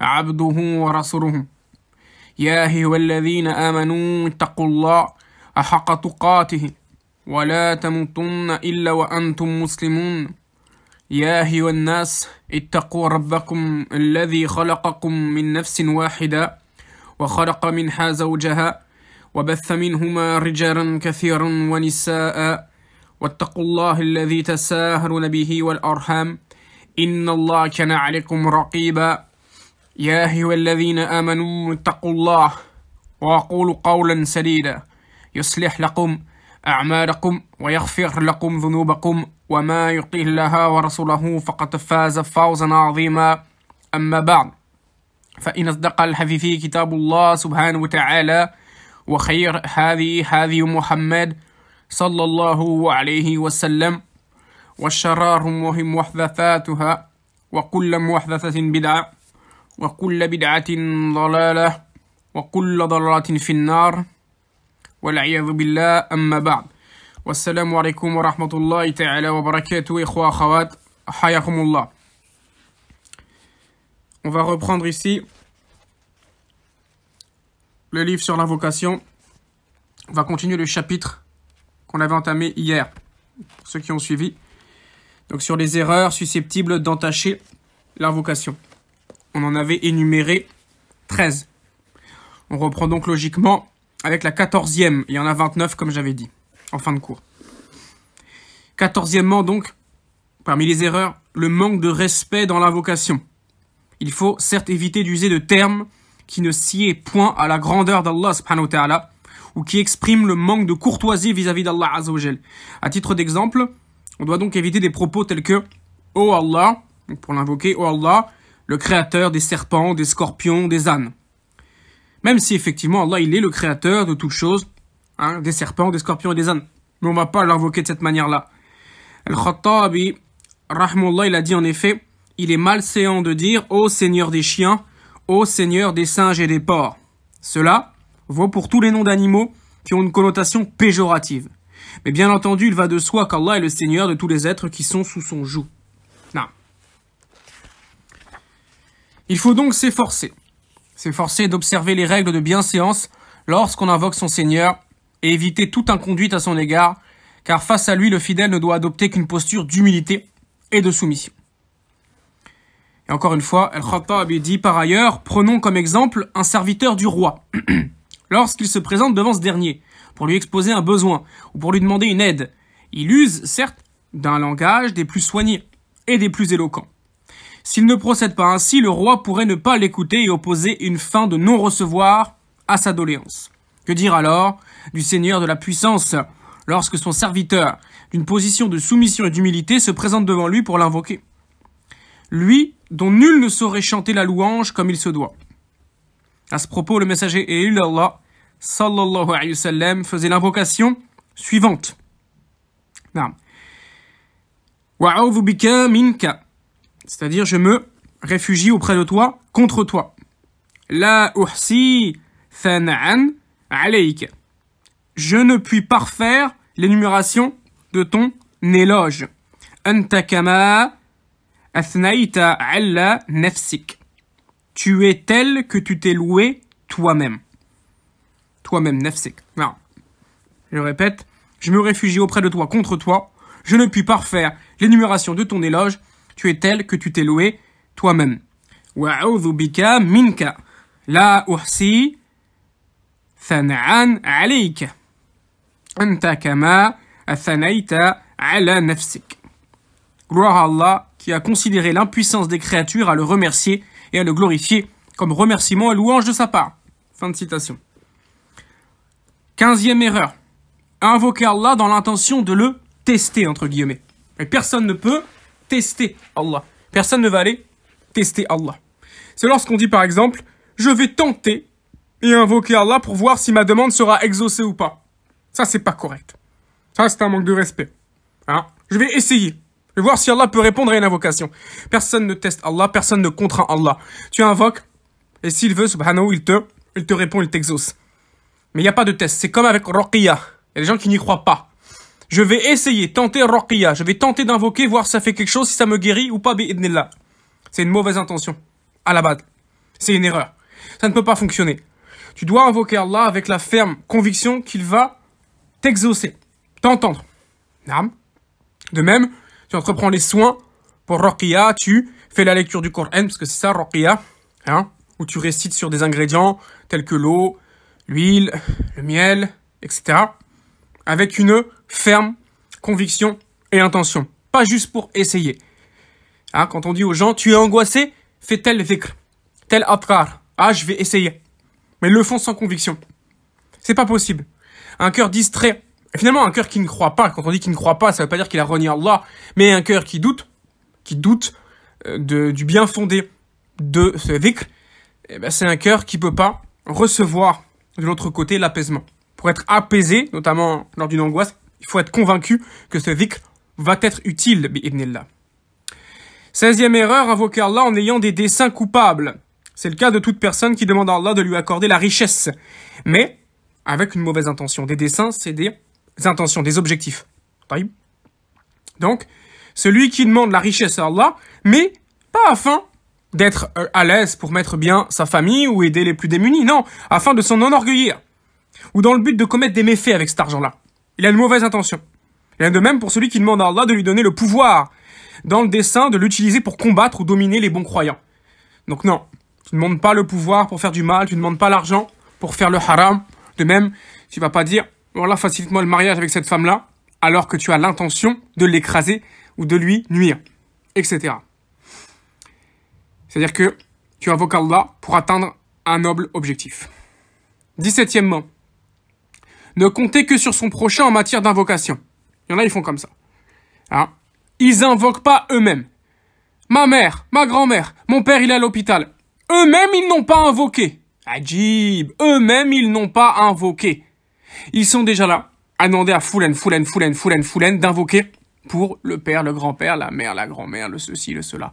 عبده ورسوله يا أيها الذين آمنوا اتقوا الله أحق تقاته ولا تموتن إلا وأنتم مسلمون يا أيها الناس اتقوا ربكم الذي خلقكم من نفس واحدة وخلق منها زوجها وبث منهما رجالا كثيرا ونساء واتقوا الله الذي تساهرون به والأرحام إن الله كان عليكم رقيباً يا أيها الذين آمنوا اتقوا الله وقولوا قولا سديدا يصلح لكم أعمالكم ويغفر لكم ذنوبكم وما يطيه الله ورسوله فقد فاز فوزا عظيما أما بعد فإن أصدق الحديث كتاب الله سبحانه وتعالى وخير هذه هذه محمد صلى الله عليه وسلم والشرار محدثاتها وكل محدثة بدعة On va reprendre ici le livre sur l'invocation. On va continuer le chapitre qu'on avait entamé hier, ceux qui ont suivi. Donc sur les erreurs susceptibles d'entacher l'invocation on en avait énuméré 13. On reprend donc logiquement avec la quatorzième. Il y en a 29 comme j'avais dit, en fin de cours. Quatorzièmement donc, parmi les erreurs, le manque de respect dans l'invocation. Il faut certes éviter d'user de termes qui ne sied point à la grandeur d'Allah subhanahu ou qui expriment le manque de courtoisie vis-à-vis d'Allah azawajal. À titre d'exemple, on doit donc éviter des propos tels que « Oh Allah » pour l'invoquer « Oh Allah » le créateur des serpents, des scorpions, des ânes. Même si effectivement Allah il est le créateur de toutes choses, hein, des serpents, des scorpions et des ânes. Mais on va pas l'invoquer de cette manière-là. Al-Khattabi, Rahmullah, il a dit en effet, il est malséant de dire « Ô Seigneur des chiens, ô Seigneur des singes et des porcs ». Cela vaut pour tous les noms d'animaux qui ont une connotation péjorative. Mais bien entendu, il va de soi qu'Allah est le Seigneur de tous les êtres qui sont sous son joug. Il faut donc s'efforcer. S'efforcer d'observer les règles de bienséance lorsqu'on invoque son Seigneur et éviter toute inconduite à son égard, car face à lui, le fidèle ne doit adopter qu'une posture d'humilité et de soumission. Et encore une fois, El-Khattab dit par ailleurs, prenons comme exemple un serviteur du roi, lorsqu'il se présente devant ce dernier, pour lui exposer un besoin ou pour lui demander une aide. Il use, certes, d'un langage des plus soignés et des plus éloquents. S'il ne procède pas ainsi, le roi pourrait ne pas l'écouter et opposer une fin de non-recevoir à sa doléance. Que dire alors du seigneur de la puissance lorsque son serviteur, d'une position de soumission et d'humilité, se présente devant lui pour l'invoquer Lui dont nul ne saurait chanter la louange comme il se doit. À ce propos, le messager et sallallahu alayhi wa sallam, faisait l'invocation suivante. minka. C'est-à-dire, je me réfugie auprès de toi, contre toi. La uhsi thana'an alayk. Je ne puis parfaire l'énumération de ton éloge. Antakama alla nafsik. Tu es tel que tu t'es loué toi-même. Toi-même, nefsik. Non. Je répète, je me réfugie auprès de toi, contre toi. Je ne puis parfaire l'énumération de ton éloge tu es tel que tu t'es loué toi-même. Gloire à Allah qui a considéré l'impuissance des créatures à le remercier et à le glorifier comme remerciement et louange de sa part. Fin de citation. Quinzième erreur. Invoquer Allah dans l'intention de le tester, entre guillemets. Et personne ne peut tester Allah. Personne ne va aller tester Allah. C'est lorsqu'on dit par exemple, je vais tenter et invoquer Allah pour voir si ma demande sera exaucée ou pas. Ça, c'est pas correct. Ça, c'est un manque de respect. Hein je vais essayer. Je voir si Allah peut répondre à une invocation. Personne ne teste Allah, personne ne contraint Allah. Tu invoques, et s'il veut, subhanahu, il te, il te répond, il t'exauce. Mais il n'y a pas de test. C'est comme avec Rokia. Il y a des gens qui n'y croient pas. Je vais essayer, tenter raqiyah », Je vais tenter d'invoquer, voir si ça fait quelque chose, si ça me guérit ou pas, bi'idnillah. C'est une mauvaise intention. À la base. C'est une erreur. Ça ne peut pas fonctionner. Tu dois invoquer Allah avec la ferme conviction qu'il va t'exaucer, t'entendre. De même, tu entreprends les soins pour raqiyah », tu fais la lecture du Coran, parce que c'est ça raqiyah », hein, où tu récites sur des ingrédients tels que l'eau, l'huile, le miel, etc avec une ferme conviction et intention. Pas juste pour essayer. Hein, quand on dit aux gens, tu es angoissé, fais tel dhikr, tel apkar. Ah, je vais essayer. Mais le font sans conviction. C'est pas possible. Un cœur distrait, finalement un cœur qui ne croit pas. Quand on dit qu'il ne croit pas, ça ne veut pas dire qu'il a renié Allah, mais un cœur qui doute, qui doute euh, du bien fondé de ce dhikr, eh ben c'est un cœur qui peut pas recevoir de l'autre côté l'apaisement pour être apaisé, notamment lors d'une angoisse, il faut être convaincu que ce vic va être utile, 16 Seizième erreur, invoquer Allah en ayant des desseins coupables. C'est le cas de toute personne qui demande à Allah de lui accorder la richesse, mais avec une mauvaise intention. Des desseins, c'est des intentions, des objectifs. Donc, celui qui demande la richesse à Allah, mais pas afin d'être euh, à l'aise pour mettre bien sa famille ou aider les plus démunis, non, afin de s'en enorgueillir ou dans le but de commettre des méfaits avec cet argent-là. Il a une mauvaise intention. Il en de même pour celui qui demande à Allah de lui donner le pouvoir, dans le dessein de l'utiliser pour combattre ou dominer les bons croyants. Donc non, tu ne demandes pas le pouvoir pour faire du mal, tu ne demandes pas l'argent pour faire le haram. De même, tu ne vas pas dire, voilà, facilite-moi le mariage avec cette femme-là, alors que tu as l'intention de l'écraser ou de lui nuire, etc. C'est-à-dire que tu invoques Allah pour atteindre un noble objectif. Dix-septièmement, ne comptez que sur son prochain en matière d'invocation. Il y en a, ils font comme ça. Ah. ils invoquent pas eux-mêmes. Ma mère, ma grand-mère, mon père, il est à l'hôpital. Eux-mêmes, ils n'ont pas invoqué. Ajib, eux-mêmes, ils n'ont pas invoqué. Ils sont déjà là, à demander à Foulen, Foulen, Foulen, Foulen, Foulen d'invoquer pour le père, le grand-père, la mère, la grand-mère, le ceci, le cela.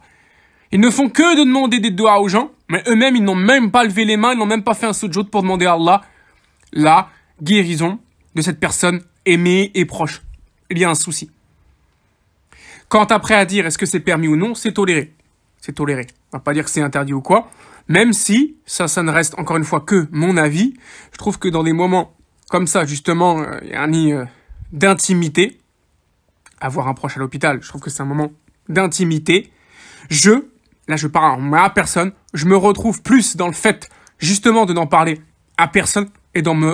Ils ne font que de demander des doigts aux gens, mais eux-mêmes, ils n'ont même pas levé les mains, ils n'ont même pas fait un sujoud pour demander à Allah. Là, guérison de cette personne aimée et proche. Il y a un souci. Quant après à dire est-ce que c'est permis ou non, c'est toléré. C'est toléré. On va pas dire que c'est interdit ou quoi. Même si, ça, ça ne reste encore une fois que mon avis, je trouve que dans des moments comme ça, justement, il y a un nid euh, d'intimité, avoir un proche à l'hôpital, je trouve que c'est un moment d'intimité, je, là je parle à personne, je me retrouve plus dans le fait justement de n'en parler à personne et d'en me,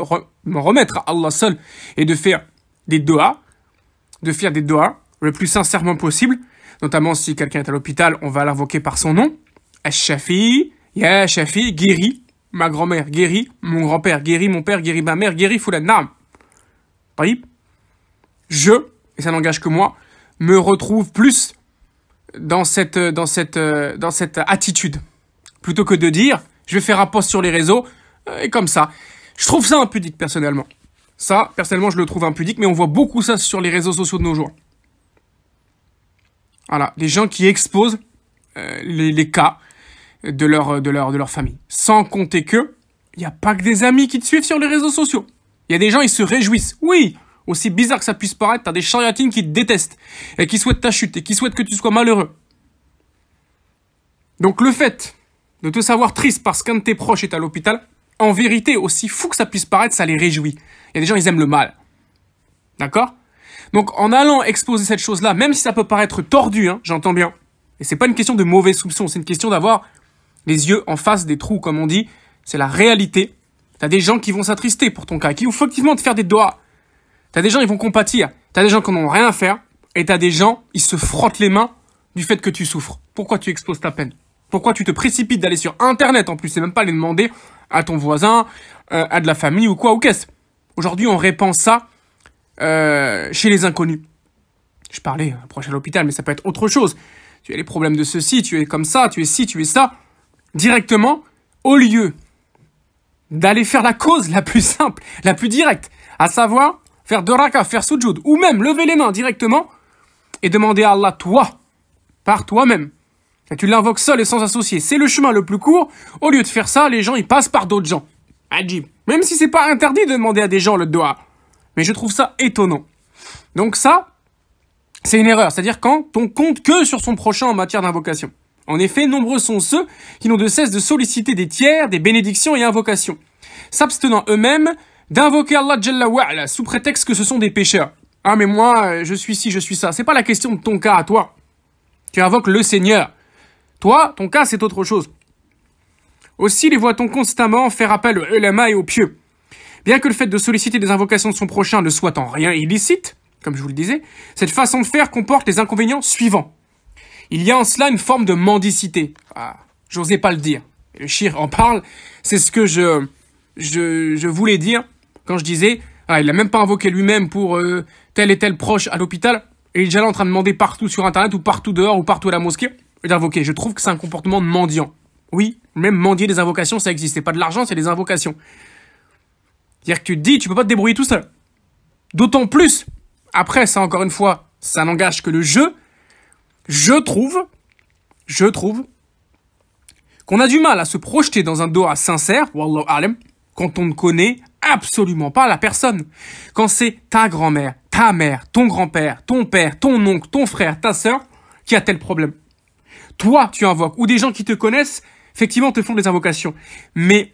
remettre à Allah seul et de faire des doigts, de faire des doigts le plus sincèrement possible, notamment si quelqu'un est à l'hôpital, on va l'invoquer par son nom. Ash-Shafi, Ya Shafi, guéri, ma grand-mère, guéri, mon grand-père, guéri, mon père, guéri, ma mère, guéris Foulan Naam. Je, et ça n'engage que moi, me retrouve plus dans cette, dans cette, dans cette attitude. Plutôt que de dire, je vais faire un post sur les réseaux, euh, et comme ça. Je trouve ça impudique, personnellement. Ça, personnellement, je le trouve impudique, mais on voit beaucoup ça sur les réseaux sociaux de nos jours. Voilà, des gens qui exposent euh, les, cas de leur, de, de leur famille. Sans compter que, il n'y a pas que des amis qui te suivent sur les réseaux sociaux. Il y a des gens, ils se réjouissent. Oui, aussi bizarre que ça puisse paraître, t'as des chariatines qui te détestent et qui souhaitent ta chute et qui souhaitent que tu sois malheureux. Donc le fait de te savoir triste parce qu'un de tes proches est à l'hôpital, en vérité, aussi fou que ça puisse paraître, ça les réjouit. Il y a des gens, ils aiment le mal. D'accord Donc, en allant exposer cette chose-là, même si ça peut paraître tordu, hein, j'entends bien, et c'est pas une question de mauvais soupçon, c'est une question d'avoir les yeux en face des trous, comme on dit. C'est la réalité. T'as des gens qui vont s'attrister pour ton cas, qui vont effectivement te faire des doigts. T'as des gens, ils vont compatir. T'as des gens qui n'ont rien à faire. Et t'as des gens, ils se frottent les mains du fait que tu souffres. Pourquoi tu exposes ta peine Pourquoi tu te précipites d'aller sur Internet en plus C'est même pas les demander à ton voisin, euh, à de la famille ou quoi, ou qu'est-ce. Aujourd'hui, on répand ça euh, chez les inconnus. Je parlais hein, proche à l'hôpital, mais ça peut être autre chose. Tu as les problèmes de ceci, tu es comme ça, tu es ci, tu es ça. Directement, au lieu d'aller faire la cause la plus simple, la plus directe, à savoir faire de raka, faire soujoud, ou même lever les mains directement et demander à Allah, toi, par toi-même, et tu l'invoques seul et sans associé. C'est le chemin le plus court. Au lieu de faire ça, les gens, ils passent par d'autres gens. Ajib. Même si c'est pas interdit de demander à des gens le doigt. Mais je trouve ça étonnant. Donc ça, c'est une erreur. C'est-à-dire quand on compte que sur son prochain en matière d'invocation. En effet, nombreux sont ceux qui n'ont de cesse de solliciter des tiers, des bénédictions et invocations, s'abstenant eux-mêmes d'invoquer Allah Jalla wa'ala, sous prétexte que ce sont des pécheurs. Ah mais moi, euh, je suis ci, je suis ça. C'est pas la question de ton cas à toi. Tu invoques le Seigneur. Toi, ton cas, c'est autre chose. Aussi les voit-on constamment faire appel aux ulama et aux pieux. Bien que le fait de solliciter des invocations de son prochain ne soit en rien illicite, comme je vous le disais, cette façon de faire comporte les inconvénients suivants. Il y a en cela une forme de mendicité. Ah, j'osais pas le dire. le Shir en parle. C'est ce que je, je, voulais dire quand je disais ah, il n'a même pas invoqué lui-même pour euh, tel et tel proche à l'hôpital. Et il est déjà en train de demander partout sur Internet ou partout dehors ou partout à la mosquée d'invoquer. Je trouve que c'est un comportement mendiant. Oui, même mendier des invocations, ça existe. C'est pas de l'argent, c'est des invocations. C'est-à-dire que tu te dis, tu peux pas te débrouiller tout seul. D'autant plus, après, ça encore une fois, ça n'engage que le jeu. Je trouve, je trouve, qu'on a du mal à se projeter dans un doigt sincère, Wallah Alem, quand on ne connaît absolument pas la personne. Quand c'est ta grand-mère, ta mère, ton grand-père, ton père, ton oncle, ton frère, ta sœur qui a tel problème. Toi, tu invoques. Ou des gens qui te connaissent, effectivement, te font des invocations. Mais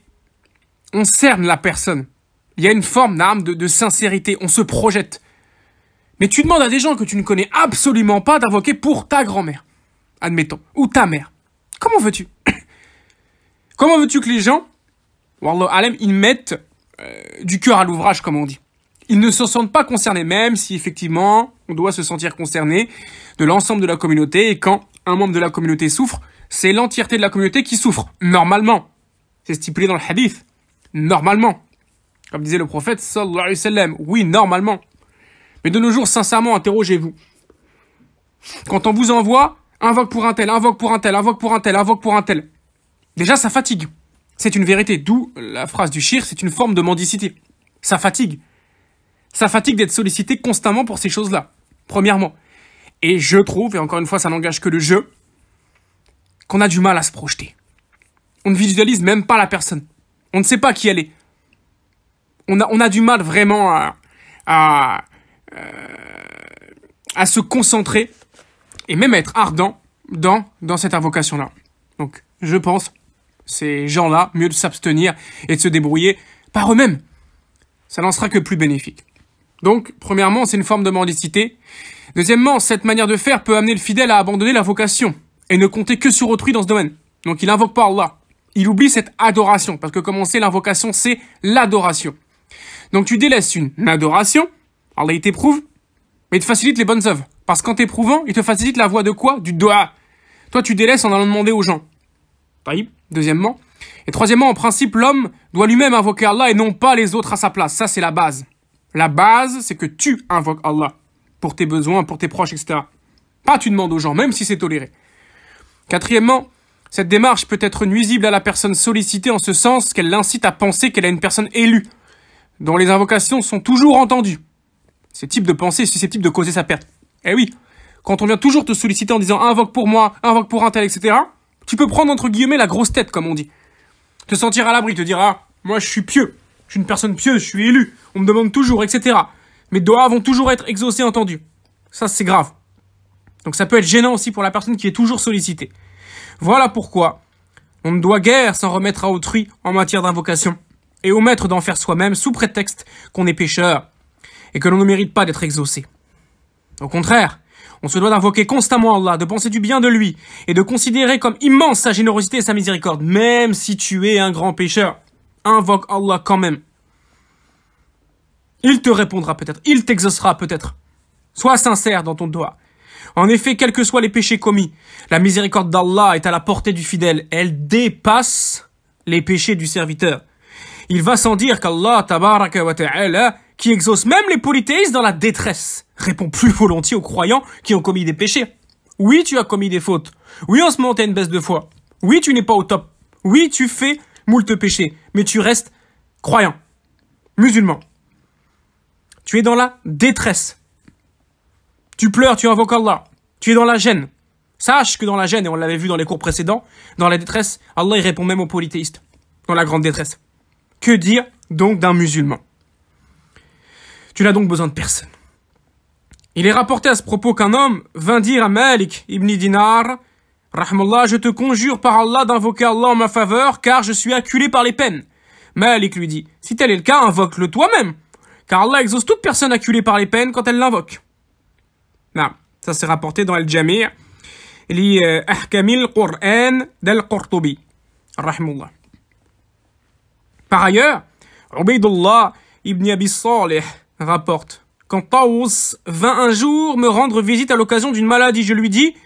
on cerne la personne. Il y a une forme d'arme de, sincérité. On se projette. Mais tu demandes à des gens que tu ne connais absolument pas d'invoquer pour ta grand-mère, admettons, ou ta mère. Comment veux-tu Comment veux-tu que les gens, Wallah Alem, ils mettent euh, du cœur à l'ouvrage, comme on dit Ils ne se sentent pas concernés, même si effectivement, on doit se sentir concerné de l'ensemble de la communauté, et quand un membre de la communauté souffre, c'est l'entièreté de la communauté qui souffre, normalement. C'est stipulé dans le hadith, normalement. Comme disait le prophète sallallahu alayhi wa sallam, oui, normalement. Mais de nos jours, sincèrement, interrogez-vous. Quand on vous envoie, invoque pour un tel, invoque pour un tel, invoque pour un tel, invoque pour un tel. Déjà, ça fatigue. C'est une vérité, d'où la phrase du shir, c'est une forme de mendicité. Ça fatigue. Ça fatigue d'être sollicité constamment pour ces choses-là, premièrement. Et je trouve, et encore une fois, ça n'engage que le jeu, qu'on a du mal à se projeter. On ne visualise même pas la personne. On ne sait pas qui elle est. On a, on a du mal vraiment à, à, euh, à se concentrer et même à être ardent dans, dans cette invocation-là. Donc, je pense, ces gens-là, mieux de s'abstenir et de se débrouiller par eux-mêmes. Ça n'en sera que plus bénéfique. Donc, premièrement, c'est une forme de mendicité. Deuxièmement, cette manière de faire peut amener le fidèle à abandonner la et ne compter que sur autrui dans ce domaine. Donc il invoque pas Allah. Il oublie cette adoration, parce que commencer l'invocation, c'est l'adoration. Donc tu délaisses une adoration, Allah il t'éprouve, mais il te facilite les bonnes œuvres. Parce qu'en t'éprouvant, il te facilite la voie de quoi Du doha. Toi, tu délaisses en allant demander aux gens. Deuxièmement. Et troisièmement, en principe, l'homme doit lui-même invoquer Allah et non pas les autres à sa place. Ça, c'est la base. La base, c'est que tu invoques Allah pour tes besoins, pour tes proches, etc. Pas tu demandes aux gens, même si c'est toléré. Quatrièmement, cette démarche peut être nuisible à la personne sollicitée en ce sens qu'elle l'incite à penser qu'elle est une personne élue, dont les invocations sont toujours entendues. Ce type de pensée est susceptible de causer sa perte. Eh oui, quand on vient toujours te solliciter en disant invoque pour moi, invoque pour un tel, etc., tu peux prendre entre guillemets la grosse tête, comme on dit. Te sentir à l'abri, te dire ah, moi je suis pieux, je suis une personne pieuse, je suis élu, on me demande toujours, etc mes doigts vont toujours être exaucés, entendus. Ça, c'est grave. Donc ça peut être gênant aussi pour la personne qui est toujours sollicitée. Voilà pourquoi on ne doit guère s'en remettre à autrui en matière d'invocation, et omettre d'en faire soi-même sous prétexte qu'on est pécheur, et que l'on ne mérite pas d'être exaucé. Au contraire, on se doit d'invoquer constamment Allah, de penser du bien de lui, et de considérer comme immense sa générosité et sa miséricorde, même si tu es un grand pécheur. Invoque Allah quand même. Il te répondra peut-être, il t'exaucera peut-être. Sois sincère dans ton doigt. En effet, quels que soient les péchés commis, la miséricorde d'Allah est à la portée du fidèle. Elle dépasse les péchés du serviteur. Il va sans dire qu'Allah, tabaraka wa ta'ala, qui exauce même les polythéistes dans la détresse, répond plus volontiers aux croyants qui ont commis des péchés. Oui, tu as commis des fautes. Oui, on se moment, t'as une baisse de foi. Oui, tu n'es pas au top. Oui, tu fais moult péchés, mais tu restes croyant, musulman. Tu es dans la détresse. Tu pleures, tu invoques Allah. Tu es dans la gêne. Sache que dans la gêne, et on l'avait vu dans les cours précédents, dans la détresse, Allah répond même aux polythéistes, dans la grande détresse. Que dire donc d'un musulman Tu n'as donc besoin de personne. Il est rapporté à ce propos qu'un homme vint dire à Malik ibn Dinar, Rahmallah, je te conjure par Allah d'invoquer Allah en ma faveur, car je suis acculé par les peines. Malik lui dit, si tel est le cas, invoque-le toi-même car Allah exauce toute personne acculée par les peines quand elle l'invoque. Ça c'est rapporté dans Al-Jami' li euh, ahkamil Qur'an d'Al-Qurtubi. Par ailleurs, Ubaidullah ibn Abi Salih rapporte Quand Taous vint un jour me rendre visite à l'occasion d'une maladie, je lui dis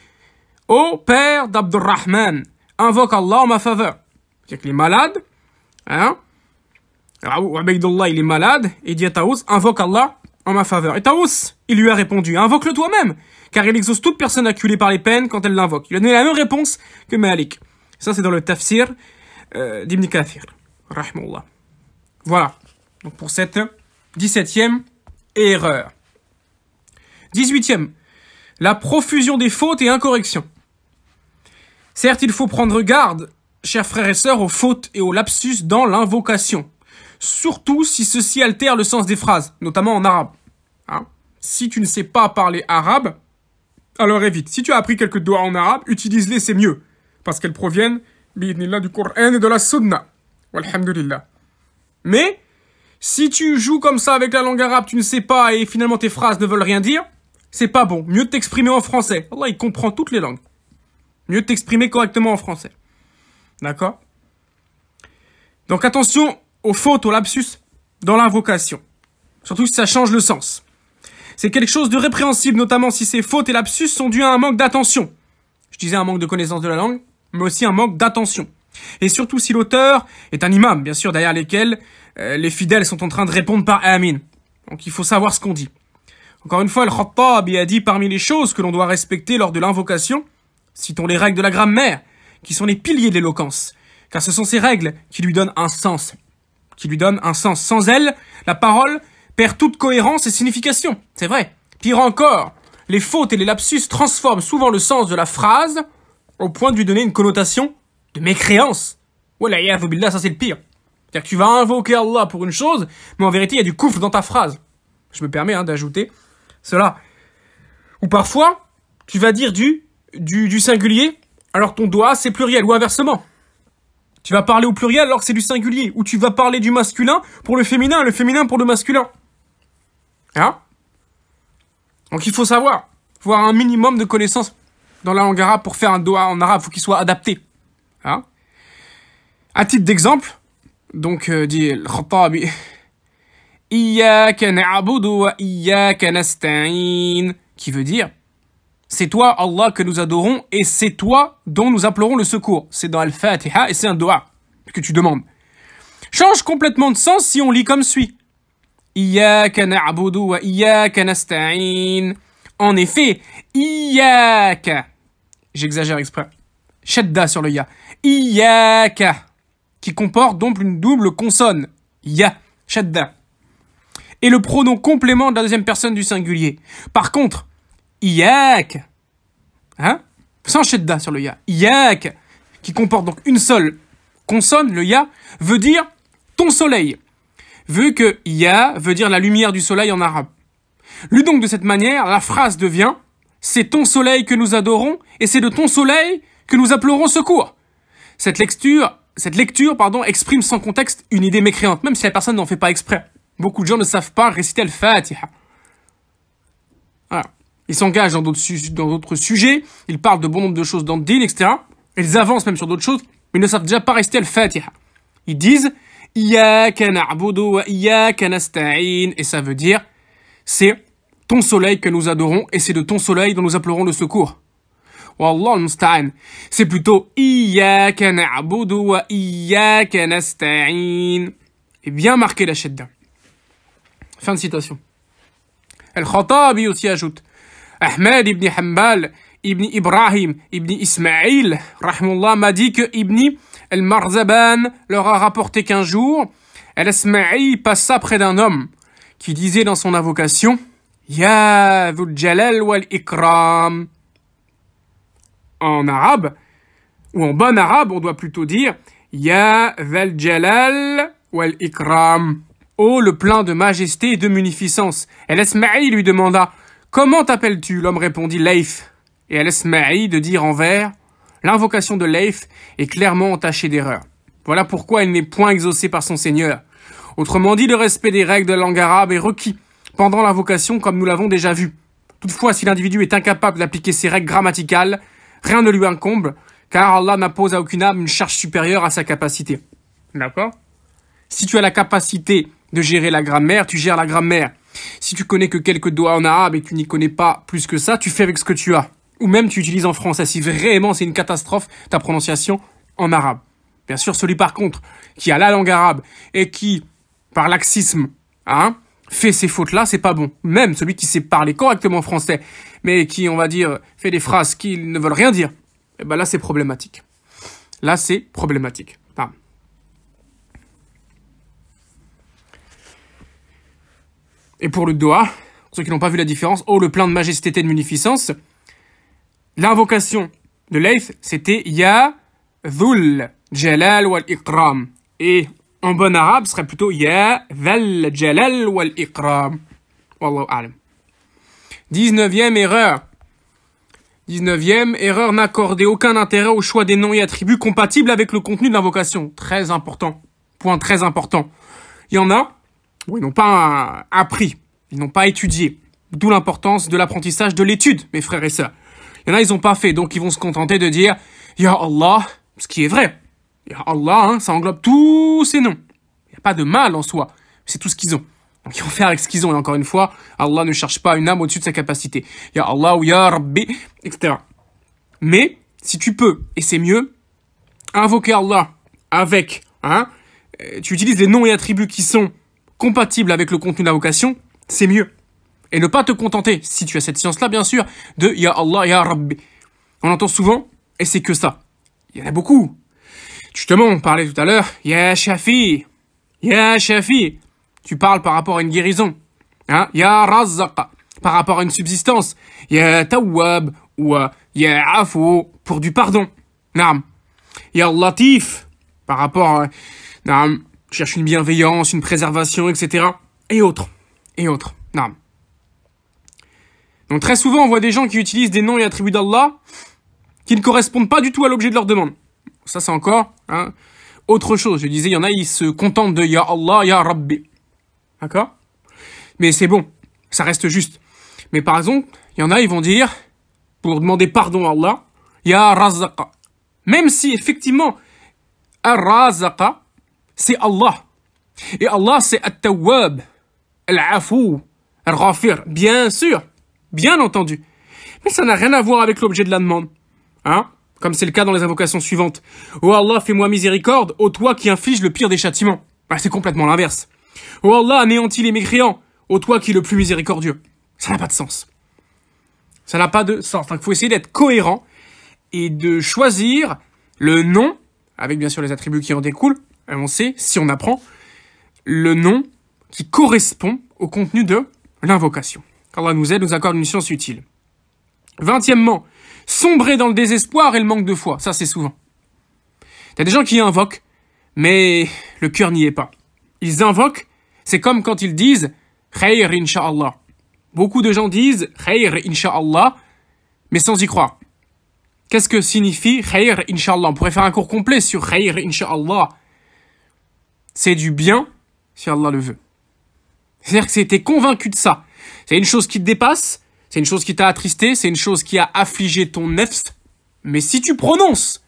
Ô père d'Abdurrahman, invoque Allah en ma faveur. C'est-à-dire que les malades, hein, il est malade, et dit à invoque Allah en ma faveur. Et Taous, il lui a répondu, invoque-le toi-même, car il exauce toute personne acculée par les peines quand elle l'invoque. Il a donné la même réponse que Malik. Ça, c'est dans le tafsir euh, d'Ibn Kathir. Voilà. Donc pour cette 17e erreur. 18e. La profusion des fautes et incorrections. Certes, il faut prendre garde, chers frères et sœurs, aux fautes et aux lapsus dans l'invocation surtout si ceci altère le sens des phrases, notamment en arabe. Hein? si tu ne sais pas parler arabe, alors évite. Si tu as appris quelques doigts en arabe, utilise-les, c'est mieux. Parce qu'elles proviennent, bi'idnillah, du Coran et de la Sunna. Walhamdulillah. Mais, si tu joues comme ça avec la langue arabe, tu ne sais pas et finalement tes phrases ne veulent rien dire, c'est pas bon. Mieux t'exprimer en français. Allah, il comprend toutes les langues. Mieux t'exprimer correctement en français. D'accord Donc attention aux fautes, aux lapsus dans l'invocation. Surtout si ça change le sens. C'est quelque chose de répréhensible, notamment si ces fautes et lapsus sont dus à un manque d'attention. Je disais un manque de connaissance de la langue, mais aussi un manque d'attention. Et surtout si l'auteur est un imam, bien sûr, derrière lesquels euh, les fidèles sont en train de répondre par Amin. Donc il faut savoir ce qu'on dit. Encore une fois, le Khattab a dit parmi les choses que l'on doit respecter lors de l'invocation, citons les règles de la grammaire, qui sont les piliers de l'éloquence, car ce sont ces règles qui lui donnent un sens qui lui donne un sens. Sans elle, la parole perd toute cohérence et signification. C'est vrai. Pire encore, les fautes et les lapsus transforment souvent le sens de la phrase au point de lui donner une connotation de mécréance. la billah, ça c'est le pire. C'est-à-dire que tu vas invoquer Allah pour une chose, mais en vérité, il y a du coufle dans ta phrase. Je me permets hein, d'ajouter cela. Ou parfois, tu vas dire du, du, du singulier, alors ton doigt c'est pluriel, ou inversement. Tu vas parler au pluriel alors que c'est du singulier. Ou tu vas parler du masculin pour le féminin, le féminin pour le masculin. Hein Donc il faut savoir. Faut avoir un minimum de connaissances dans la langue arabe pour faire un doha en arabe. Faut qu'il soit adapté. Hein À titre d'exemple, donc euh, dit le khattabi Iyaka na'budu wa Qui veut dire c'est toi, Allah, que nous adorons et c'est toi dont nous implorons le secours. C'est dans Al-Fatiha et c'est un doa que tu demandes. Change complètement de sens si on lit comme suit. Iyaka na'budu wa iyaka nasta'in. En effet, Iyaka. J'exagère exprès. Shadda sur le ya. Iyaka. Qui comporte donc une double consonne. Ya. Shadda. Et le pronom complément de la deuxième personne du singulier. Par contre, Yak. hein, sans da sur le ya, Iyak, qui comporte donc une seule consonne, le ya, veut dire ton soleil, Vu que ya veut dire la lumière du soleil en arabe. Lui donc de cette manière, la phrase devient c'est ton soleil que nous adorons et c'est de ton soleil que nous appellerons secours. Cette lecture, cette lecture, pardon, exprime sans contexte une idée mécréante, même si la personne n'en fait pas exprès. Beaucoup de gens ne savent pas réciter le Fatiha. Voilà. Ils s'engagent dans d'autres sujets, ils parlent de bon nombre de choses dans le deal, etc. Ils avancent même sur d'autres choses, mais ils ne savent déjà pas rester le fatiha Ils disent Iyaka wa iyaka nasta'in. Et ça veut dire c'est ton soleil que nous adorons et c'est de ton soleil dont nous appellerons le secours. Wallah al C'est plutôt Iyaka na'budu wa iyaka nasta'in. Et bien marqué la d'un. Fin de citation. El Al-Khattabi » aussi ajoute Ahmed ibn Hanbal, ibn Ibrahim, ibn Ismail, Rahmullah m'a dit que ibn al-Marzaban leur a rapporté qu'un jour, al-Asma'i passa près d'un homme qui disait dans son invocation Ya jalal wal ikram. En arabe, ou en bon arabe, on doit plutôt dire Ya jalal wal ikram. Oh, le plein de majesté et de munificence. el El-Isma'il lui demanda Comment t'appelles-tu L'homme répondit Leif. Et Al-Esma'i de dire en vers L'invocation de Leif est clairement entachée d'erreur. Voilà pourquoi elle n'est point exaucée par son Seigneur. Autrement dit, le respect des règles de la langue arabe est requis pendant l'invocation comme nous l'avons déjà vu. Toutefois, si l'individu est incapable d'appliquer ses règles grammaticales, rien ne lui incombe, car Allah n'impose à aucune âme une charge supérieure à sa capacité. D'accord Si tu as la capacité de gérer la grammaire, tu gères la grammaire. Si tu connais que quelques doigts en arabe et que tu n'y connais pas plus que ça, tu fais avec ce que tu as. Ou même tu utilises en français si vraiment c'est une catastrophe ta prononciation en arabe. Bien sûr, celui par contre qui a la langue arabe et qui, par laxisme, hein, fait ces fautes-là, c'est pas bon. Même celui qui sait parler correctement français, mais qui, on va dire, fait des phrases qui ne veulent rien dire, eh ben là c'est problématique. Là c'est problématique. Et pour le doha, pour ceux qui n'ont pas vu la différence, oh le plein de majesté et de munificence, l'invocation de l'Eif, c'était Ya Dhul Jalal wal Ikram. Et en bon arabe, ce serait plutôt Ya Dhul Jalal wal Ikram. Wallahu alam. 19e erreur. 19e, erreur n'accorder aucun intérêt au choix des noms et attributs compatibles avec le contenu de l'invocation. Très important. Point très important. Il y en a, Bon, ils n'ont pas euh, appris, ils n'ont pas étudié. D'où l'importance de l'apprentissage de l'étude, mes frères et sœurs. Il y en a, ils n'ont pas fait, donc ils vont se contenter de dire Ya Allah, ce qui est vrai. Ya Allah, hein, ça englobe tous ces noms. Il n'y a pas de mal en soi, c'est tout ce qu'ils ont. Donc ils vont faire avec ce qu'ils ont, et encore une fois, Allah ne cherche pas une âme au-dessus de sa capacité. Ya Allah ou Ya Rabbi, etc. Mais, si tu peux, et c'est mieux, invoquer Allah avec, hein, euh, tu utilises les noms et attributs qui sont compatible avec le contenu de la vocation, c'est mieux. Et ne pas te contenter, si tu as cette science-là, bien sûr, de Ya Allah, Ya Rabbi. On entend souvent, et c'est que ça. Il y en a beaucoup. Justement, on parlait tout à l'heure, Ya Shafi, Ya Shafi. Tu parles par rapport à une guérison. Hein? Ya Razzaq, par rapport à une subsistance. Ya tawab ou euh, Ya Afu, pour du pardon. Naam. Ya Latif, par rapport à... Naam cherche une bienveillance, une préservation, etc. Et autres. Et autres. Non. Donc très souvent, on voit des gens qui utilisent des noms et attributs d'Allah qui ne correspondent pas du tout à l'objet de leur demande. Ça, c'est encore hein, autre chose. Je disais, il y en a, ils se contentent de Ya Allah, Ya Rabbi. D'accord Mais c'est bon, ça reste juste. Mais par exemple, il y en a, ils vont dire, pour demander pardon à Allah, Ya Razaqa. Même si, effectivement, Razaqa, c'est Allah. Et Allah, c'est At-Tawwab, Al-Afou, Al-Ghafir. Bien sûr, bien entendu. Mais ça n'a rien à voir avec l'objet de la demande. Hein Comme c'est le cas dans les invocations suivantes. Oh Allah, fais-moi miséricorde, ô toi qui inflige le pire des châtiments. Bah, c'est complètement l'inverse. Oh Allah, anéantis les mécréants, ô toi qui es le plus miséricordieux. Ça n'a pas de sens. Ça n'a pas de sens. Donc, il faut essayer d'être cohérent et de choisir le nom, avec bien sûr les attributs qui en découlent, on sait, si on apprend, le nom qui correspond au contenu de l'invocation. Qu'Allah nous aide, nous accorde une science utile. Vingtièmement, sombrer dans le désespoir et le manque de foi. Ça, c'est souvent. a des gens qui invoquent, mais le cœur n'y est pas. Ils invoquent, c'est comme quand ils disent « Khayr, Inch'Allah ». Beaucoup de gens disent « Khayr, Inch'Allah », mais sans y croire. Qu'est-ce que signifie « Khayr, Inch'Allah » On pourrait faire un cours complet sur « Khayr, Inch'Allah » c'est du bien si Allah le veut. C'est-à-dire que c'était convaincu de ça. C'est une chose qui te dépasse, c'est une chose qui t'a attristé, c'est une chose qui a affligé ton nefs. Mais si tu prononces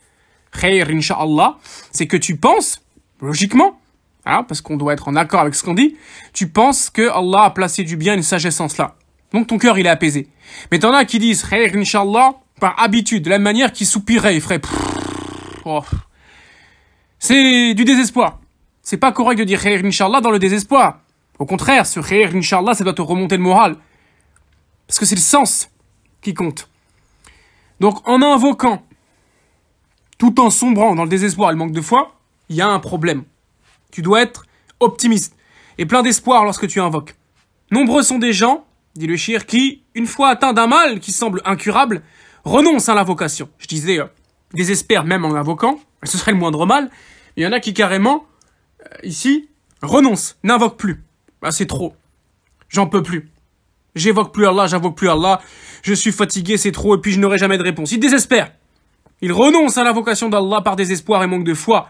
Khair inshallah, c'est que tu penses, logiquement, hein, parce qu'on doit être en accord avec ce qu'on dit, tu penses que Allah a placé du bien une sagesse en cela. Donc ton cœur il est apaisé. Mais t'en as qui disent Khair inshallah par habitude, de la manière qui soupirait et ferait... Oh. C'est du désespoir. C'est pas correct de dire Khair Inch'Allah dans le désespoir. Au contraire, ce Khair Inch'Allah, ça doit te remonter le moral. Parce que c'est le sens qui compte. Donc en invoquant, tout en sombrant dans le désespoir et le manque de foi, il y a un problème. Tu dois être optimiste et plein d'espoir lorsque tu invoques. Nombreux sont des gens, dit le shir, qui, une fois atteints d'un mal qui semble incurable, renoncent à l'invocation. Je disais, euh, désespère même en invoquant, ce serait le moindre mal. Il y en a qui carrément euh, ici, renonce, n'invoque plus. Ah, c'est trop. J'en peux plus. J'évoque plus Allah, j'invoque plus Allah. Je suis fatigué, c'est trop, et puis je n'aurai jamais de réponse. Il désespère. Il renonce à l'invocation d'Allah par désespoir et manque de foi.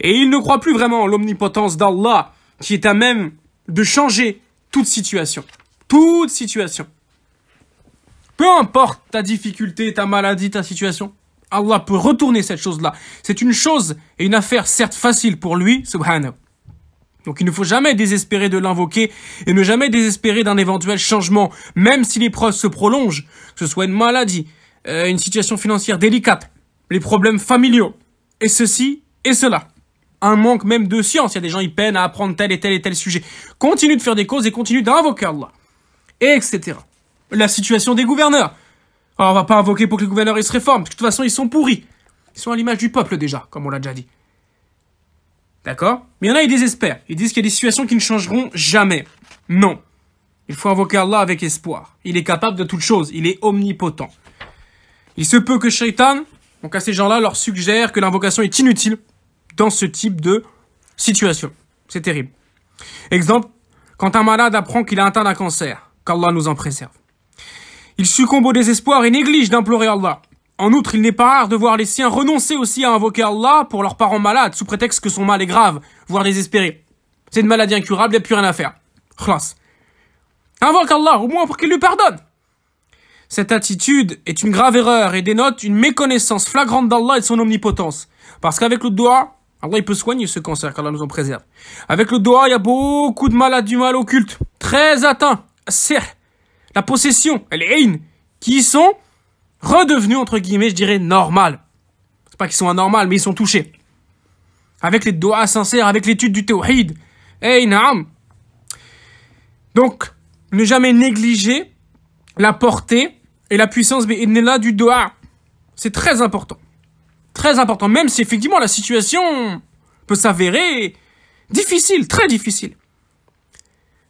Et il ne croit plus vraiment en l'omnipotence d'Allah, qui est à même de changer toute situation. Toute situation. Peu importe ta difficulté, ta maladie, ta situation. Allah peut retourner cette chose-là. C'est une chose et une affaire certes facile pour lui, subhanahu. Donc il ne faut jamais désespérer de l'invoquer et ne jamais désespérer d'un éventuel changement, même si l'épreuve se prolonge, que ce soit une maladie, euh, une situation financière délicate, les problèmes familiaux, et ceci et cela. Un manque même de science, il y a des gens qui peinent à apprendre tel et tel et tel sujet. Continue de faire des causes et continue d'invoquer Allah. Et etc. La situation des gouverneurs. Ah, on va pas invoquer pour que les gouverneurs ils se réforment, parce que de toute façon ils sont pourris. Ils sont à l'image du peuple déjà, comme on l'a déjà dit. D'accord Mais il y en a, ils désespèrent. Ils disent qu'il y a des situations qui ne changeront jamais. Non. Il faut invoquer Allah avec espoir. Il est capable de toute chose. Il est omnipotent. Il se peut que Shaitan, donc à ces gens-là, leur suggère que l'invocation est inutile dans ce type de situation. C'est terrible. Exemple, quand un malade apprend qu'il a atteint un cancer, qu'Allah nous en préserve. Il succombe au désespoir et néglige d'implorer Allah. En outre, il n'est pas rare de voir les siens renoncer aussi à invoquer Allah pour leurs parents malades, sous prétexte que son mal est grave, voire désespéré. C'est une maladie incurable, il n'y a plus rien à faire. Khlas. Invoque Allah, au moins pour qu'il lui pardonne. Cette attitude est une grave erreur et dénote une méconnaissance flagrante d'Allah et de son omnipotence. Parce qu'avec le doigt, Allah il peut soigner ce cancer, qu'Allah nous en préserve. Avec le doigt, il y a beaucoup de malades du mal occulte, très atteints. Certes, la possession, les qui sont redevenus, entre guillemets, je dirais, normales. C'est pas qu'ils sont anormales, mais ils sont touchés. Avec les doigts sincères, avec l'étude du tawhid. Eh, Donc, ne jamais négliger la portée et la puissance là du doha. C'est très important. Très important, même si effectivement la situation peut s'avérer difficile, très difficile.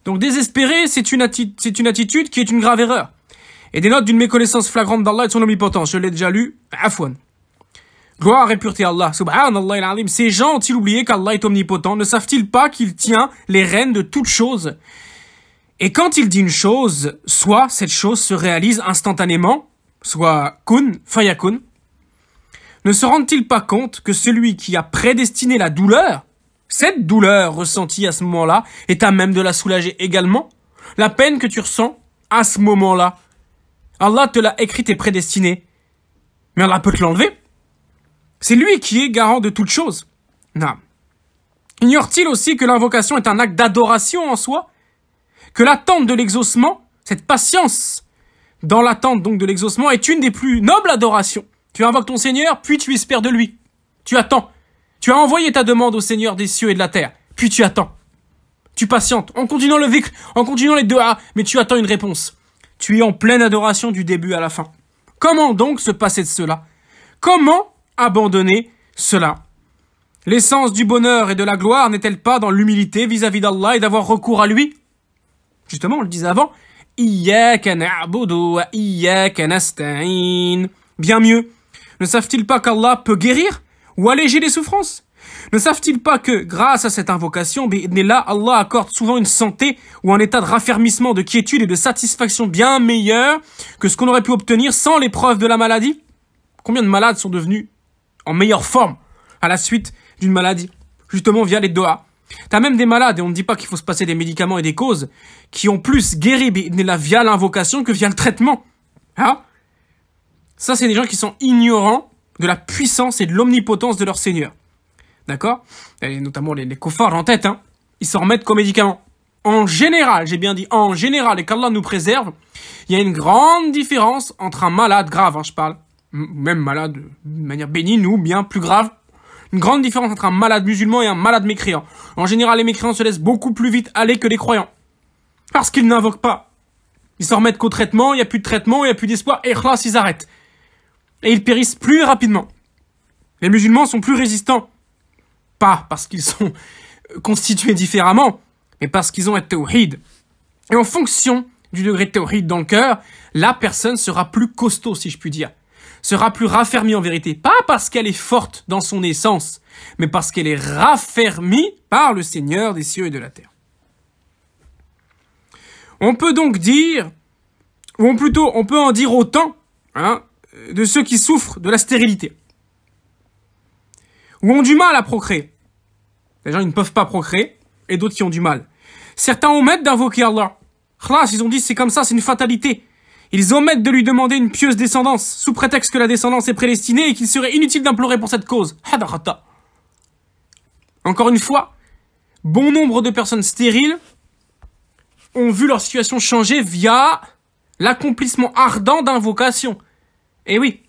Donc désespérer, c'est une, c'est une attitude qui est une grave erreur. Et des notes d'une méconnaissance flagrante d'Allah et de son omnipotence. Je l'ai déjà lu. Afwan. Gloire et pureté à Allah. Subhanallah Ces gens ont-ils oublié qu'Allah est omnipotent Ne savent-ils pas qu'il tient les rênes de toutes choses Et quand il dit une chose, soit cette chose se réalise instantanément, soit kun, fayakun. Ne se rendent-ils pas compte que celui qui a prédestiné la douleur cette douleur ressentie à ce moment-là est à même de la soulager également. La peine que tu ressens à ce moment-là, Allah te l'a écrite et prédestinée. Mais Allah peut te l'enlever. C'est lui qui est garant de toute chose. Non. Ignore-t-il aussi que l'invocation est un acte d'adoration en soi Que l'attente de l'exaucement, cette patience dans l'attente donc de l'exaucement est une des plus nobles adorations. Tu invoques ton Seigneur, puis tu espères de lui. Tu attends. Tu as envoyé ta demande au Seigneur des cieux et de la terre, puis tu attends. Tu patientes, en continuant le vic en continuant les deux A, mais tu attends une réponse. Tu es en pleine adoration du début à la fin. Comment donc se passer de cela Comment abandonner cela L'essence du bonheur et de la gloire n'est-elle pas dans l'humilité vis-à-vis d'Allah et d'avoir recours à lui Justement, on le disait avant. Bien mieux. Ne savent-ils pas qu'Allah peut guérir ou alléger les souffrances Ne savent-ils pas que, grâce à cette invocation, Allah accorde souvent une santé ou un état de raffermissement, de quiétude et de satisfaction bien meilleur que ce qu'on aurait pu obtenir sans l'épreuve de la maladie Combien de malades sont devenus en meilleure forme à la suite d'une maladie, justement via les doha T'as même des malades, et on ne dit pas qu'il faut se passer des médicaments et des causes, qui ont plus guéri la via l'invocation que via le traitement. Hein Ça, c'est des gens qui sont ignorants de la puissance et de l'omnipotence de leur Seigneur. D'accord Et Notamment les, les en tête, hein ils s'en remettent qu'aux médicaments. En général, j'ai bien dit en général, et qu'Allah nous préserve, il y a une grande différence entre un malade grave, hein, je parle, même malade de manière bénigne ou bien plus grave, une grande différence entre un malade musulman et un malade mécréant. En général, les mécréants se laissent beaucoup plus vite aller que les croyants. Parce qu'ils n'invoquent pas. Ils s'en remettent qu'au traitement, il n'y a plus de traitement, il n'y a plus d'espoir, et là, ils arrêtent et ils périssent plus rapidement. Les musulmans sont plus résistants. Pas parce qu'ils sont euh, constitués différemment, mais parce qu'ils ont un tawhid. Et en fonction du degré de tawhid dans le cœur, la personne sera plus costaud, si je puis dire. Sera plus raffermie en vérité. Pas parce qu'elle est forte dans son essence, mais parce qu'elle est raffermie par le Seigneur des cieux et de la terre. On peut donc dire, ou plutôt on peut en dire autant, hein, de ceux qui souffrent de la stérilité, ou ont du mal à procréer. Les gens, ils ne peuvent pas procréer, et d'autres qui ont du mal. Certains omettent d'invoquer Allah. Khlas, ils ont dit c'est comme ça, c'est une fatalité. Ils omettent de lui demander une pieuse descendance, sous prétexte que la descendance est prédestinée et qu'il serait inutile d'implorer pour cette cause. Hadarata. Encore une fois, bon nombre de personnes stériles ont vu leur situation changer via l'accomplissement ardent d'invocations. Eh oui.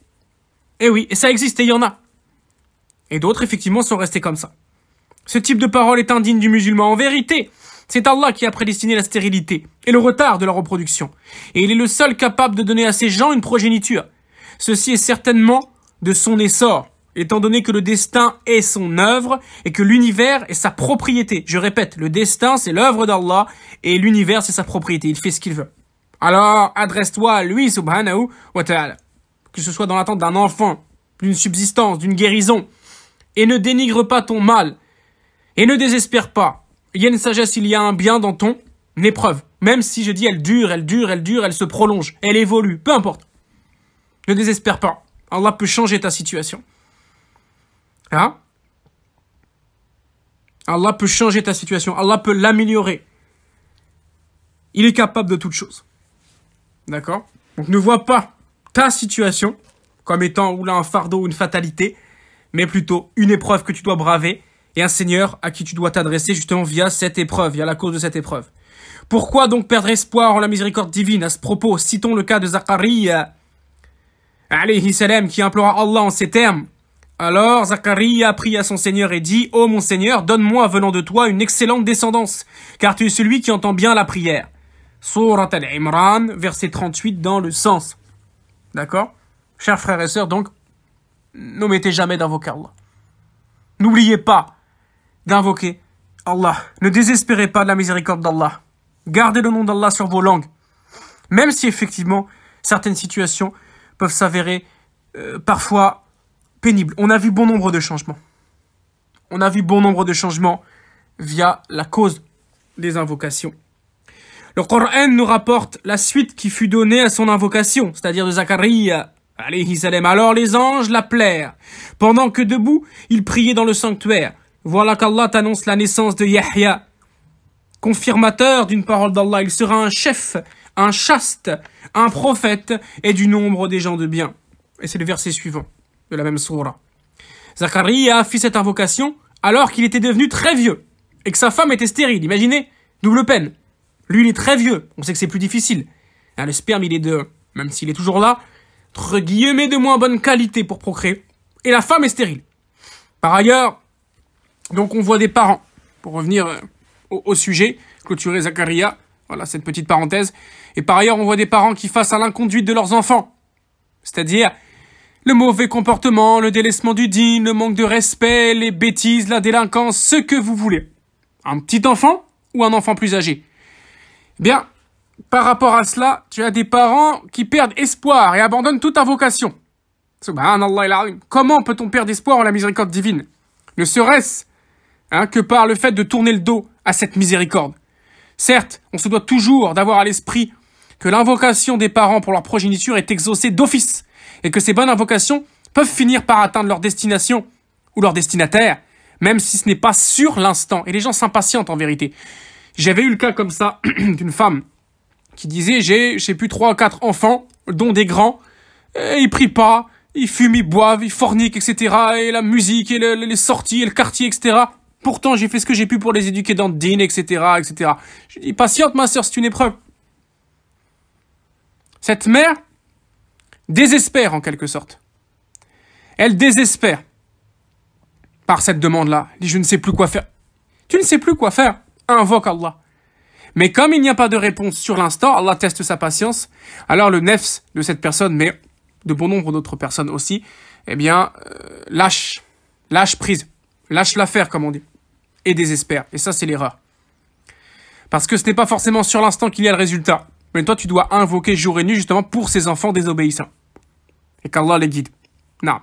et eh oui, et ça existe et il y en a. Et d'autres, effectivement, sont restés comme ça. Ce type de parole est indigne du musulman. En vérité, c'est Allah qui a prédestiné la stérilité et le retard de la reproduction. Et il est le seul capable de donner à ces gens une progéniture. Ceci est certainement de son essor, étant donné que le destin est son œuvre et que l'univers est sa propriété. Je répète, le destin, c'est l'œuvre d'Allah et l'univers, c'est sa propriété. Il fait ce qu'il veut. Alors, adresse-toi à lui, subhanahu wa ta'ala que ce soit dans l'attente d'un enfant, d'une subsistance, d'une guérison, et ne dénigre pas ton mal, et ne désespère pas. Il y a une sagesse, il y a un bien dans ton épreuve, même si je dis elle dure, elle dure, elle dure, elle se prolonge, elle évolue, peu importe. Ne désespère pas. Allah peut changer ta situation. Hein Allah peut changer ta situation, Allah peut l'améliorer. Il est capable de toute chose. D'accord Donc ne vois pas ta situation comme étant ou là un fardeau ou une fatalité, mais plutôt une épreuve que tu dois braver et un Seigneur à qui tu dois t'adresser justement via cette épreuve, via la cause de cette épreuve. Pourquoi donc perdre espoir en la miséricorde divine À ce propos, citons le cas de Zacharie alayhi qui implora Allah en ces termes. Alors a prié à son Seigneur et dit « Ô mon Seigneur, donne-moi venant de toi une excellente descendance, car tu es celui qui entend bien la prière. » Surat al-Imran, verset 38 dans le sens. D'accord Chers frères et sœurs, donc, n'omettez jamais d'invoquer Allah. N'oubliez pas d'invoquer Allah. Ne désespérez pas de la miséricorde d'Allah. Gardez le nom d'Allah sur vos langues. Même si effectivement, certaines situations peuvent s'avérer euh, parfois pénibles. On a vu bon nombre de changements. On a vu bon nombre de changements via la cause des invocations. Le Coran nous rapporte la suite qui fut donnée à son invocation, c'est-à-dire de Zachariah, « Alors les anges l'appelèrent, pendant que debout, il priait dans le sanctuaire. Voilà qu'Allah t'annonce la naissance de Yahya, confirmateur d'une parole d'Allah. Il sera un chef, un chaste, un prophète et du nombre des gens de bien. Et c'est le verset suivant de la même sourate. Zachariah fit cette invocation alors qu'il était devenu très vieux et que sa femme était stérile. Imaginez, double peine. Lui, il est très vieux. On sait que c'est plus difficile. Ah, le sperme, il est de, même s'il est toujours là, entre guillemets de moins bonne qualité pour procréer. Et la femme est stérile. Par ailleurs, donc on voit des parents. Pour revenir euh, au, sujet, clôturer Zacharia. Voilà cette petite parenthèse. Et par ailleurs, on voit des parents qui face à l'inconduite de leurs enfants. C'est-à-dire le mauvais comportement, le délaissement du dîne, le manque de respect, les bêtises, la délinquance, ce que vous voulez. Un petit enfant ou un enfant plus âgé Bien, par rapport à cela, tu as des parents qui perdent espoir et abandonnent toute invocation. Comment peut-on perdre espoir en la miséricorde divine Ne serait-ce hein, que par le fait de tourner le dos à cette miséricorde. Certes, on se doit toujours d'avoir à l'esprit que l'invocation des parents pour leur progéniture est exaucée d'office et que ces bonnes invocations peuvent finir par atteindre leur destination ou leur destinataire, même si ce n'est pas sur l'instant. Et les gens s'impatientent en vérité. J'avais eu le cas comme ça d'une femme qui disait j'ai, je sais plus, trois ou quatre enfants, dont des grands, et ils prient pas, ils fument, ils boivent, ils forniquent, etc. Et la musique, et les sorties, et le quartier, etc. Pourtant, j'ai fait ce que j'ai pu pour les éduquer dans le dîner, etc., etc. Je dis, patiente, ma sœur, c'est une épreuve. Cette mère désespère, en quelque sorte. Elle désespère par cette demande-là. Elle dit, je ne sais plus quoi faire. Tu ne sais plus quoi faire invoque Allah. Mais comme il n'y a pas de réponse sur l'instant, Allah teste sa patience, alors le nefs de cette personne, mais de bon nombre d'autres personnes aussi, eh bien, euh, lâche, lâche prise, lâche l'affaire, comme on dit, et désespère. Et ça, c'est l'erreur. Parce que ce n'est pas forcément sur l'instant qu'il y a le résultat. Mais toi, tu dois invoquer jour et nuit justement pour ces enfants désobéissants. Et qu'Allah les guide. Non.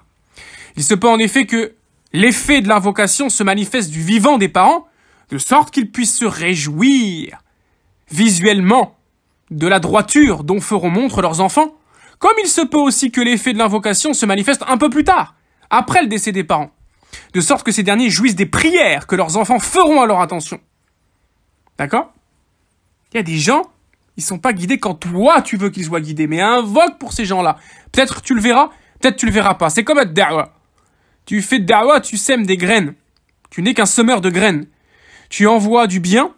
Il se peut en effet que l'effet de l'invocation se manifeste du vivant des parents, de sorte qu'ils puissent se réjouir visuellement de la droiture dont feront montre leurs enfants, comme il se peut aussi que l'effet de l'invocation se manifeste un peu plus tard, après le décès des parents, de sorte que ces derniers jouissent des prières que leurs enfants feront à leur attention. D'accord Il y a des gens, ils ne sont pas guidés quand toi tu veux qu'ils soient guidés, mais invoque pour ces gens-là. Peut-être tu le verras, peut-être tu le verras pas. C'est comme être da'wa. Tu fais da'wa, tu sèmes des graines. Tu n'es qu'un semeur de graines. Tu envoies du bien,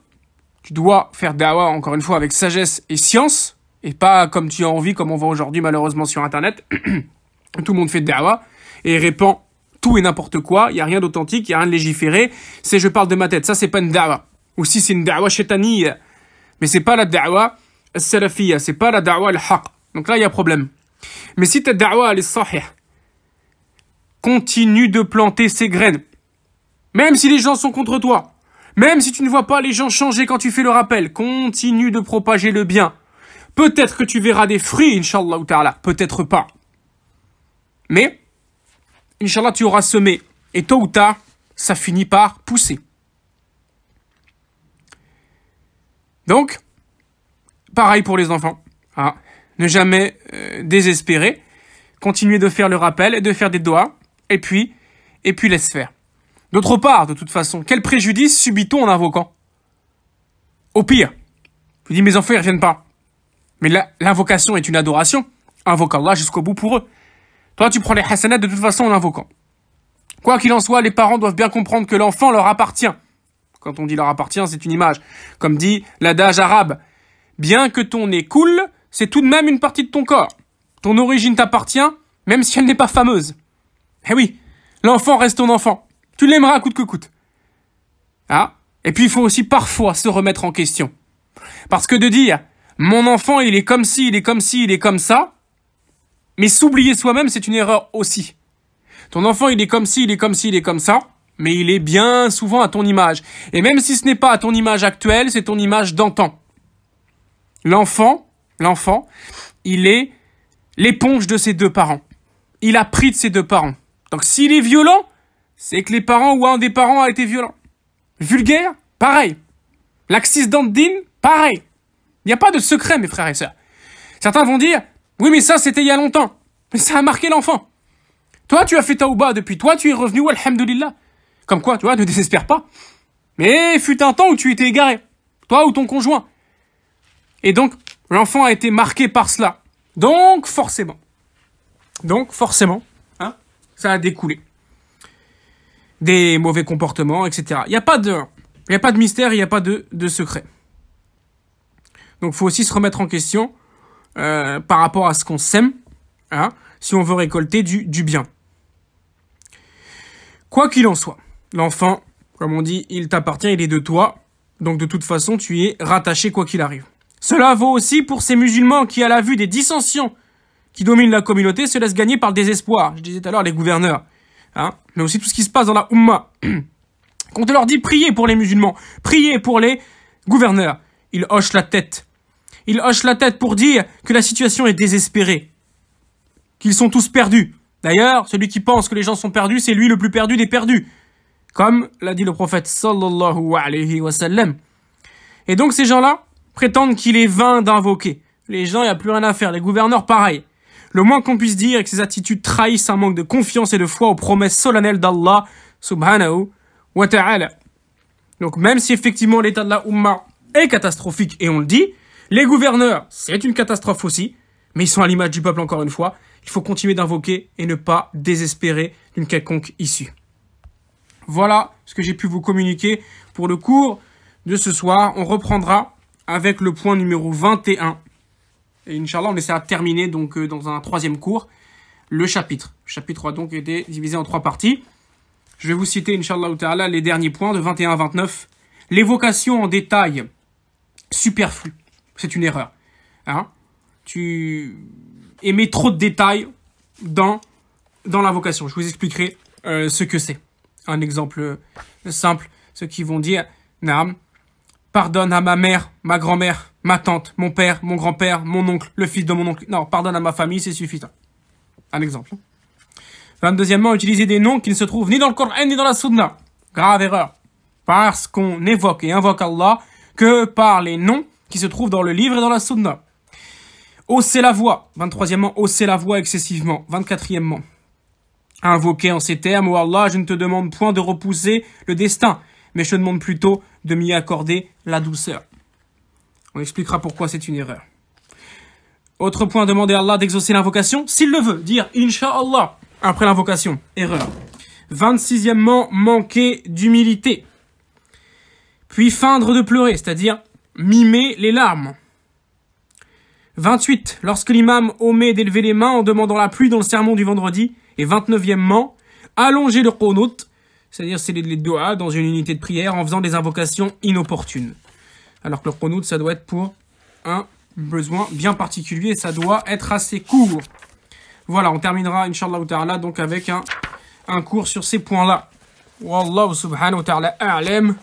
tu dois faire dawa encore une fois avec sagesse et science, et pas comme tu as envie, comme on voit aujourd'hui malheureusement sur Internet. tout le monde fait dawa et répand tout et n'importe quoi, il y a rien d'authentique, il y a rien de légiféré, c'est je parle de ma tête, ça c'est pas une dawa. Ou si c'est une dawa chétaniya, mais c'est pas la dawa salafiyya, c'est pas la dawa al-haq. Donc là il y a problème. Mais si ta dawa elle est sahih, continue de planter ses graines, même si les gens sont contre toi, même si tu ne vois pas les gens changer quand tu fais le rappel, continue de propager le bien. Peut-être que tu verras des fruits, Inch'Allah ou Ta'ala, peut-être pas. Mais, Inch'Allah, tu auras semé. Et tôt ou tard, ça finit par pousser. Donc, pareil pour les enfants. Ah, ne jamais euh, désespérer. Continuer de faire le rappel et de faire des doigts. Et puis, et puis laisse faire. D'autre part, de toute façon, quel préjudice subit-on en invoquant Au pire, je dis mes enfants, ils reviennent pas. Mais l'invocation est une adoration. Invoque Allah jusqu'au bout pour eux. Toi, tu prends les hasanats de toute façon en invoquant. Quoi qu'il en soit, les parents doivent bien comprendre que l'enfant leur appartient. Quand on dit leur appartient, c'est une image. Comme dit l'adage arabe. Bien que ton nez coule, c'est tout de même une partie de ton corps. Ton origine t'appartient, même si elle n'est pas fameuse. Eh oui, l'enfant reste ton enfant. Tu l'aimeras coûte que coûte. ah. Et puis il faut aussi parfois se remettre en question. Parce que de dire mon enfant il est comme ci, il est comme ci, il est comme ça, mais s'oublier soi-même c'est une erreur aussi. Ton enfant il est comme ci, il est comme ci, il est comme ça, mais il est bien souvent à ton image. Et même si ce n'est pas à ton image actuelle, c'est ton image d'antan. L'enfant, l'enfant, il est l'éponge de ses deux parents. Il a pris de ses deux parents. Donc s'il est violent, c'est que les parents ou un des parents a été violent. Vulgaire, pareil. L'accident d'Andine, pareil. Il n'y a pas de secret, mes frères et sœurs. Certains vont dire, oui, mais ça, c'était il y a longtemps. Mais ça a marqué l'enfant. Toi, tu as fait taouba depuis. Toi, tu es revenu, alhamdulillah. Comme quoi, tu vois, ne désespère pas. Mais fut un temps où tu étais égaré. Toi ou ton conjoint. Et donc, l'enfant a été marqué par cela. Donc, forcément. Donc, forcément, hein, ça a découlé des mauvais comportements, etc. Il n'y a pas de, a pas de mystère, il n'y a pas de, secret. Donc, il faut aussi se remettre en question euh, par rapport à ce qu'on sème, hein, si on veut récolter du, du bien. Quoi qu'il en soit, l'enfant, comme on dit, il t'appartient, il est de toi. Donc de toute façon, tu es rattaché quoi qu'il arrive. Cela vaut aussi pour ces musulmans qui, à la vue des dissensions qui dominent la communauté, se laissent gagner par le désespoir. Je disais tout à l'heure, les gouverneurs. Hein, mais aussi tout ce qui se passe dans la Ummah. Quand on leur dit priez pour les musulmans, priez pour les gouverneurs, ils hochent la tête. Ils hochent la tête pour dire que la situation est désespérée, qu'ils sont tous perdus. D'ailleurs, celui qui pense que les gens sont perdus, c'est lui le plus perdu des perdus. Comme l'a dit le prophète sallallahu alayhi wa Et donc ces gens-là prétendent qu'il est vain d'invoquer. Les gens, il n'y a plus rien à faire. Les gouverneurs, pareil. Le moins qu'on puisse dire est que ces attitudes trahissent un manque de confiance et de foi aux promesses solennelles d'Allah subhanahu wa ta'ala. Donc même si effectivement l'état de la Ummah est catastrophique, et on le dit, les gouverneurs, c'est une catastrophe aussi, mais ils sont à l'image du peuple encore une fois. Il faut continuer d'invoquer et ne pas désespérer d'une quelconque issue. Voilà ce que j'ai pu vous communiquer pour le cours de ce soir. On reprendra avec le point numéro 21 Inch'Allah, on essaie de terminer donc, euh, dans un troisième cours le chapitre. Le chapitre 3 donc été divisé en trois parties. Je vais vous citer, Inch'Allah les derniers points de 21 à 29. L'évocation en détail superflu, c'est une erreur. Hein tu émets trop de détails dans, dans l'invocation. Je vous expliquerai euh, ce que c'est. Un exemple euh, simple, ceux qui vont dire « Naam, pardonne à ma mère, ma grand-mère, ma tante, mon père, mon grand-père, mon oncle, le fils de mon oncle. Non, pardonne à ma famille, c'est suffisant. Un exemple. 22e, utiliser des noms qui ne se trouvent ni dans le Coran ni dans la Sunna. Grave erreur. Parce qu'on évoque et invoque Allah que par les noms qui se trouvent dans le livre et dans la Sunna. Hausser la voix. 23 troisièmement hausser la voix excessivement. 24e, invoquer en ces termes, oh Allah, je ne te demande point de repousser le destin, mais je te demande plutôt de m'y accorder la douceur. On expliquera pourquoi c'est une erreur. Autre point, demander à Allah d'exaucer l'invocation, s'il le veut, dire Inch'Allah après l'invocation, erreur. 26e, manquer d'humilité. Puis feindre de pleurer, c'est-à-dire mimer les larmes. 28. Lorsque l'imam omet d'élever les mains en demandant la pluie dans le sermon du vendredi. Et 29e, allonger le qunut, c'est-à-dire sceller les doigts dans une unité de prière en faisant des invocations inopportunes alors que le chrono, ça doit être pour un besoin bien particulier, ça doit être assez court. Voilà, on terminera, Inch'Allah ta'ala, donc avec un, un cours sur ces points-là. Wallahu subhanahu wa ta'ala a'lam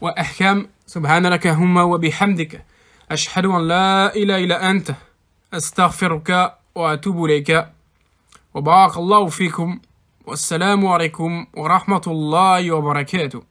wa ahkam subhanaka humma wa bihamdika. أشهد أن wa astaghfiruka wa wa أستغفرك Wa Wabarakallahu fikum wa salamu alaykum wa rahmatullahi wa barakatuh.